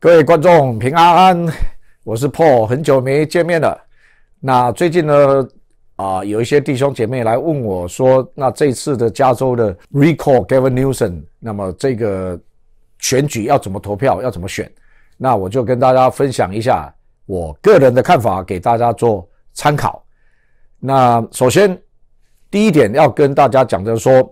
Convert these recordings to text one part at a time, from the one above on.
各位观众平安，安，我是 Paul，很久没见面了。那最近呢，啊，有一些弟兄姐妹来问我说，那这次的加州的 recall Gavin Newsom，那么这个选举要怎么投票，要怎么选？那我就跟大家分享一下我个人的看法，给大家做参考。那首先第一点要跟大家讲的说。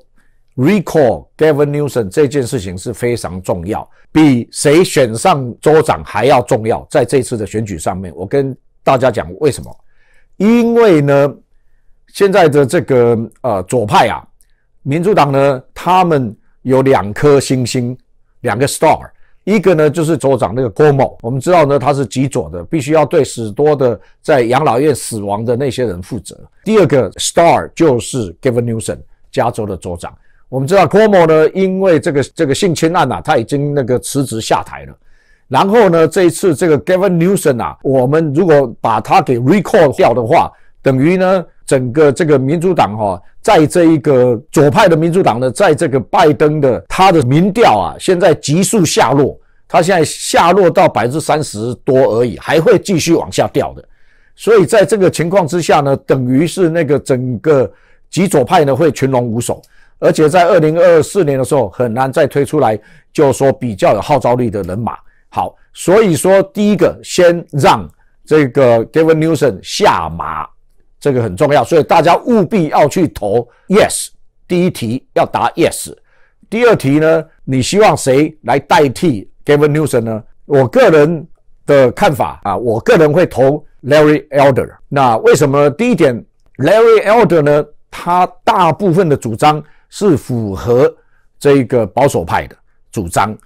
recall Gavin Newsom 这件事情是非常重要，比谁选上州长还要重要。在这次的选举上面，我跟大家讲为什么？因为呢，现在的这个呃左派啊，民主党呢，他们有两颗星星，两个 star，一个呢就是州长那个郭某，我们知道呢他是极左的，必须要对死多的在养老院死亡的那些人负责。第二个 star 就是 Gavin Newsom，加州的州长。我们知道科莫呢，因为这个这个性侵案呐，他已经那个辞职下台了。然后呢，这一次这个 Gavin Newsom 啊，我们如果把他给 recall 掉的话，等于呢，整个这个民主党哈，在这一个左派的民主党呢，在这个拜登的他的民调啊，现在急速下落，他现在下落到百分之三十多而已，还会继续往下掉的。所以在这个情况之下呢，等于是那个整个极左派呢，会群龙无首。而且在二零二四年的时候，很难再推出来，就说比较有号召力的人马。好，所以说第一个先让这个 Gavin Newsom 下马，这个很重要。所以大家务必要去投 Yes。第一题要答 Yes。第二题呢，你希望谁来代替 Gavin Newsom 呢？我个人的看法啊，我个人会投 Larry Elder。那为什么？第一点，Larry Elder 呢，他大部分的主张。是符合这个保守派的主张，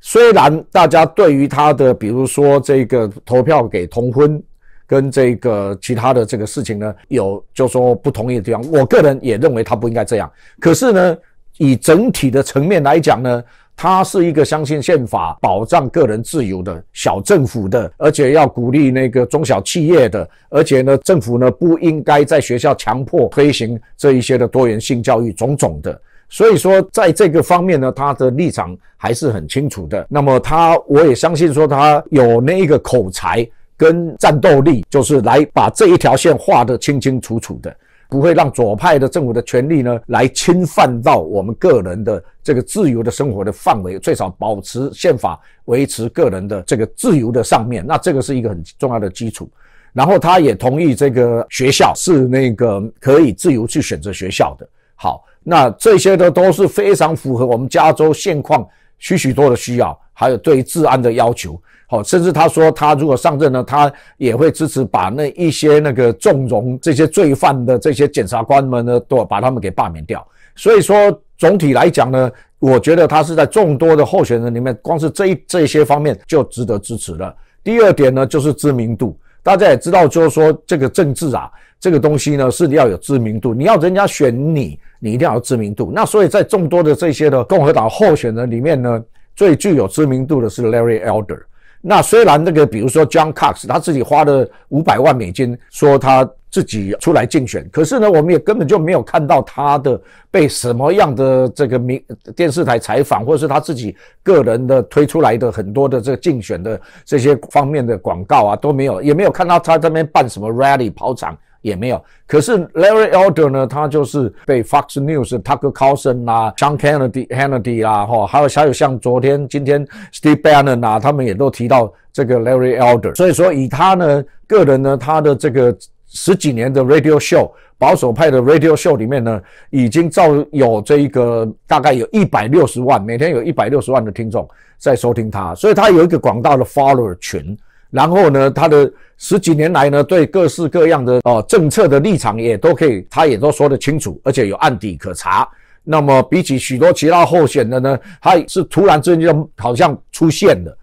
虽然大家对于他的，比如说这个投票给同婚，跟这个其他的这个事情呢，有就说不同意的地方，我个人也认为他不应该这样。可是呢，以整体的层面来讲呢。他是一个相信宪法保障个人自由的小政府的，而且要鼓励那个中小企业的，而且呢，政府呢不应该在学校强迫推行这一些的多元性教育，种种的。所以说，在这个方面呢，他的立场还是很清楚的。那么他，我也相信说他有那一个口才跟战斗力，就是来把这一条线画的清清楚楚的。不会让左派的政府的权力呢来侵犯到我们个人的这个自由的生活的范围，最少保持宪法，维持个人的这个自由的上面。那这个是一个很重要的基础。然后他也同意这个学校是那个可以自由去选择学校的。好，那这些呢都是非常符合我们加州现况，许许多的需要，还有对治安的要求。哦，甚至他说，他如果上任呢，他也会支持把那一些那个纵容这些罪犯的这些检察官们呢，都把他们给罢免掉。所以说，总体来讲呢，我觉得他是在众多的候选人里面，光是这一这些方面就值得支持了。第二点呢，就是知名度。大家也知道，就是说这个政治啊，这个东西呢是要有知名度，你要人家选你，你一定要有知名度。那所以在众多的这些的共和党候选人里面呢，最具有知名度的是 Larry Elder。那虽然那个，比如说 John Cox，他自己花了五百万美金，说他自己出来竞选，可是呢，我们也根本就没有看到他的被什么样的这个民电视台采访，或者是他自己个人的推出来的很多的这个竞选的这些方面的广告啊，都没有，也没有看到他这边办什么 Ready 跑场。也没有。可是 Larry Elder 呢，他就是被 Fox News、Tucker Carlson 啦、j o h n k a n n e d y Hannity 啦，哈，还有还有像昨天、今天，Steve Bannon 啊，他们也都提到这个 Larry Elder。所以说，以他呢个人呢，他的这个十几年的 Radio Show，保守派的 Radio Show 里面呢，已经造有这一个大概有一百六十万，每天有一百六十万的听众在收听他，所以他有一个广大的 follower 群。然后呢，他的十几年来呢，对各式各样的哦政策的立场也都可以，他也都说得清楚，而且有案底可查。那么比起许多其他候选的呢，他是突然之间好像出现了。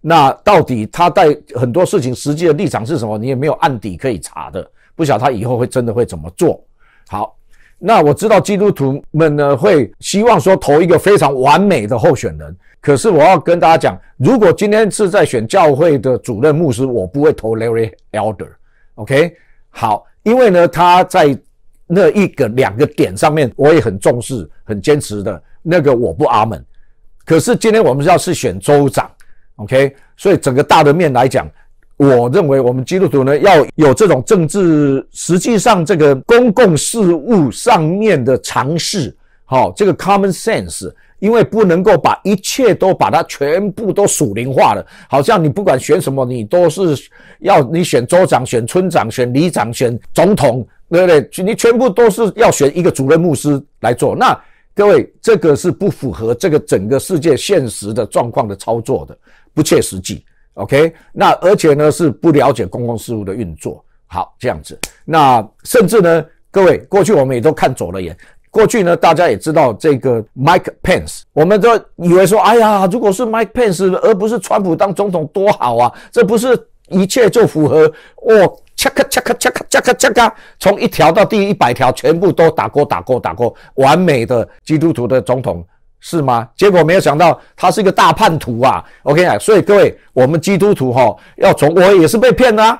那到底他在很多事情实际的立场是什么？你也没有案底可以查的，不晓得他以后会真的会怎么做。好。那我知道基督徒们呢会希望说投一个非常完美的候选人，可是我要跟大家讲，如果今天是在选教会的主任牧师，我不会投 Larry Elder，OK？好，因为呢他在那一个两个点上面我也很重视、很坚持的，那个我不阿门。可是今天我们要是选州长，OK？所以整个大的面来讲。我认为我们基督徒呢要有这种政治，实际上这个公共事务上面的尝试，好，这个 common sense，因为不能够把一切都把它全部都属灵化了，好像你不管选什么，你都是要你选州长、选村长、选里长、选总统，对不对？你全部都是要选一个主任牧师来做，那各位这个是不符合这个整个世界现实的状况的操作的，不切实际。OK，那而且呢是不了解公共事务的运作，好这样子，那甚至呢，各位过去我们也都看走了眼。过去呢大家也知道这个 Mike Pence，我们都以为说，哎呀，如果是 Mike Pence 而不是川普当总统多好啊！这不是一切就符合恰咔恰咔恰咔恰咔恰咔，从一条到第一百条全部都打勾打勾打勾，完美的基督徒的总统。是吗？结果没有想到，他是一个大叛徒啊。OK，啊，所以各位，我们基督徒哈，要从我也是被骗的啊。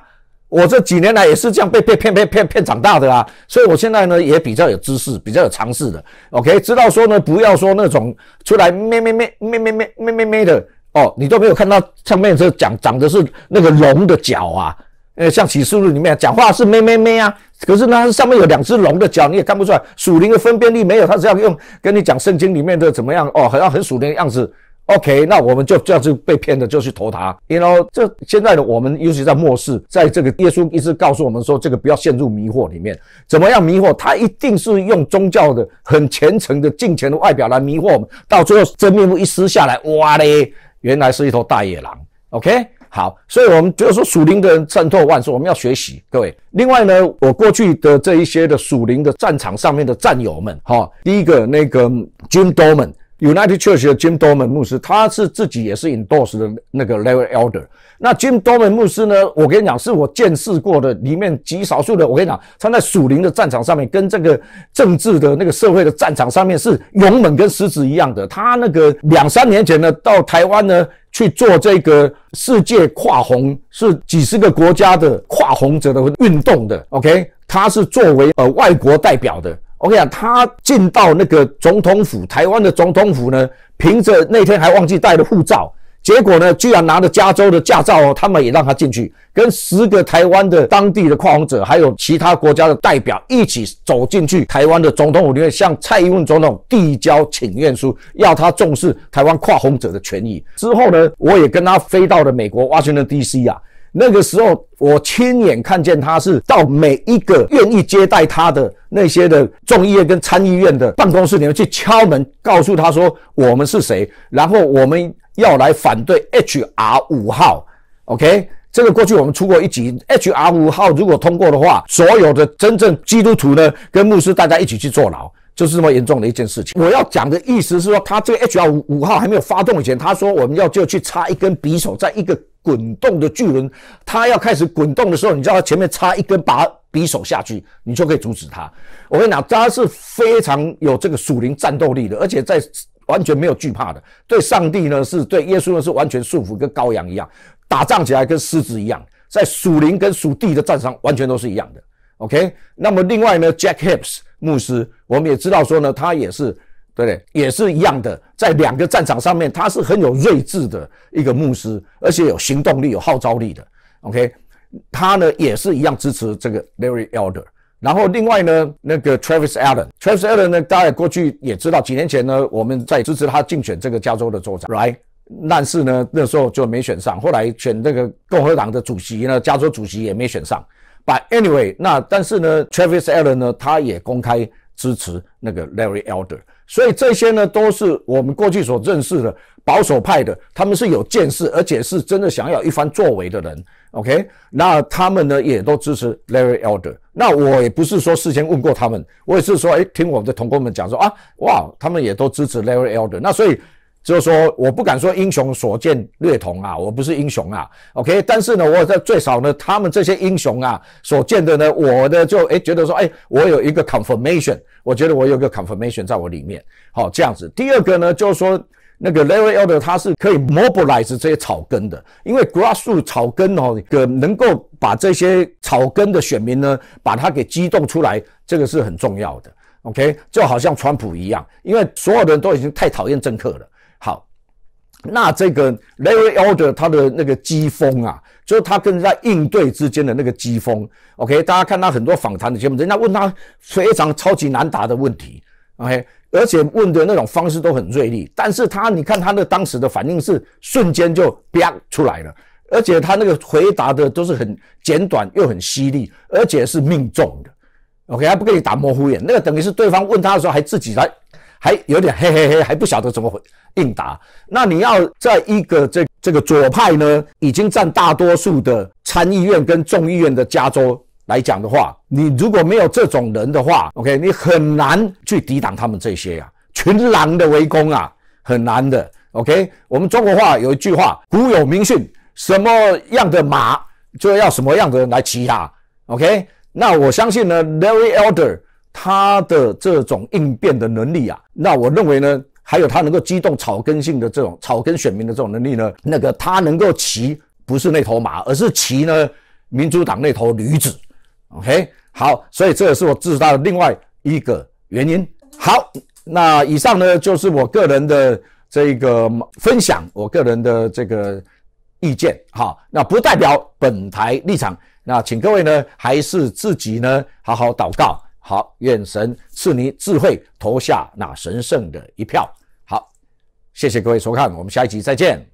我这几年来也是这样被被骗被骗骗长大的啊。所以我现在呢也比较有知识，比较有常识的。OK，知道说呢，不要说那种出来咩咩咩咩咩咩咩咩的哦，你都没有看到上面这讲长的是那个龙的脚啊。呃，像启示录里面讲话是咩咩咩啊，可是呢，上面有两只龙的脚，你也看不出来，属灵的分辨力没有，他是要用跟你讲圣经里面的怎么样哦，好像很属灵的样子。OK，那我们就样子被骗的就去投他。You know，这现在的我们，尤其在末世，在这个耶稣一直告诉我们说，这个不要陷入迷惑里面。怎么样迷惑？他一定是用宗教的很虔诚的敬虔的外表来迷惑我们，到最后真面目一撕下来，哇嘞，原来是一头大野狼。OK。好，所以我们就是说属灵的人渗透万事，我们要学习各位。另外呢，我过去的这一些的属灵的战场上面的战友们，哈，第一个那个 Jim d o r m a n u n i t e d Church 的 Jim d o r m a n 牧师，他是自己也是 endorse 的那个 Level Elder。那 Jim Doorman 牧师呢，我跟你讲，是我见识过的里面极少数的。我跟你讲，他在属灵的战场上面，跟这个政治的那个社会的战场上面是勇猛跟狮子一样的。他那个两三年前呢，到台湾呢。去做这个世界跨红是几十个国家的跨红者的运动的，OK，他是作为呃外国代表的。我跟你讲，他进到那个总统府，台湾的总统府呢，凭着那天还忘记带了护照。结果呢，居然拿着加州的驾照哦，他们也让他进去，跟十个台湾的当地的跨红者，还有其他国家的代表一起走进去台湾的总统府里面，向蔡英文总统递交请愿书，要他重视台湾跨红者的权益。之后呢，我也跟他飞到了美国华盛顿 DC 啊，那个时候我亲眼看见他是到每一个愿意接待他的那些的众议院跟参议院的办公室里面去敲门，告诉他说我们是谁，然后我们。要来反对 H R 五号，OK？这个过去我们出过一集。H R 五号如果通过的话，所有的真正基督徒呢，跟牧师大家一起去坐牢，就是这么严重的一件事情。我要讲的意思是说，他这个 H R 五五号还没有发动以前，他说我们要就去插一根匕首，在一个滚动的巨轮，他要开始滚动的时候，你知道前面插一根把匕首下去，你就可以阻止他。我跟你讲，他是非常有这个属灵战斗力的，而且在。完全没有惧怕的，对上帝呢，是对耶稣呢，是完全束缚，跟羔羊一样；打仗起来跟狮子一样，在属灵跟属地的战场完全都是一样的。OK，那么另外呢，Jack Heps 牧师，我们也知道说呢，他也是对，也是一样的，在两个战场上面，他是很有睿智的一个牧师，而且有行动力、有号召力的。OK，他呢也是一样支持这个 Larry Elder。然后另外呢，那个 Travis Allen，Travis Allen 呢，大家过去也知道，几年前呢，我们在支持他竞选这个加州的州长，right？但是呢，那时候就没选上，后来选那个共和党的主席呢，加州主席也没选上。But anyway，那但是呢，Travis Allen 呢，他也公开支持那个 Larry Elder，所以这些呢，都是我们过去所认识的保守派的，他们是有见识，而且是真的想要一番作为的人。OK，那他们呢也都支持 Larry Elder。那我也不是说事先问过他们，我也是说，哎，听我们的同工们讲说啊，哇，他们也都支持 Larry Elder。那所以就是说，我不敢说英雄所见略同啊，我不是英雄啊。OK，但是呢，我在最少呢，他们这些英雄啊所见的呢，我呢就哎觉得说，哎，我有一个 confirmation，我觉得我有个 confirmation 在我里面，好这样子。第二个呢，就是说。那个 Larry Elder 他是可以 mobilize 这些草根的，因为 grassroots 草根哦，个能够把这些草根的选民呢，把他给激动出来，这个是很重要的。OK，就好像川普一样，因为所有的人都已经太讨厌政客了。好，那这个 Larry Elder 他的那个激锋啊，就是他跟人家应对之间的那个激锋。OK，大家看他很多访谈的节目，人家问他非常超级难答的问题。O.K.，而且问的那种方式都很锐利，但是他，你看他的当时的反应是瞬间就啪出来了，而且他那个回答的都是很简短又很犀利，而且是命中的。O.K.，还不跟你打模糊眼，那个等于是对方问他的时候还自己来，还有点嘿嘿嘿，还不晓得怎么回应答。那你要在一个这这个左派呢已经占大多数的参议院跟众议院的加州。来讲的话，你如果没有这种人的话，OK，你很难去抵挡他们这些啊，群狼的围攻啊，很难的。OK，我们中国话有一句话，古有名训，什么样的马就要什么样的人来骑它。OK，那我相信呢，Larry Elder 他的这种应变的能力啊，那我认为呢，还有他能够机动草根性的这种草根选民的这种能力呢，那个他能够骑不是那头马，而是骑呢民主党那头驴子。OK，好，所以这也是我杀的另外一个原因。好，那以上呢就是我个人的这个分享，我个人的这个意见。哈，那不代表本台立场。那请各位呢，还是自己呢好好祷告。好，愿神赐你智慧，投下那神圣的一票。好，谢谢各位收看，我们下一集再见。